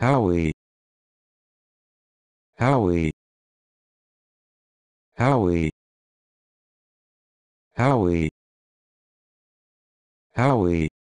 Howie. Howie. Howie. Howie. Howie.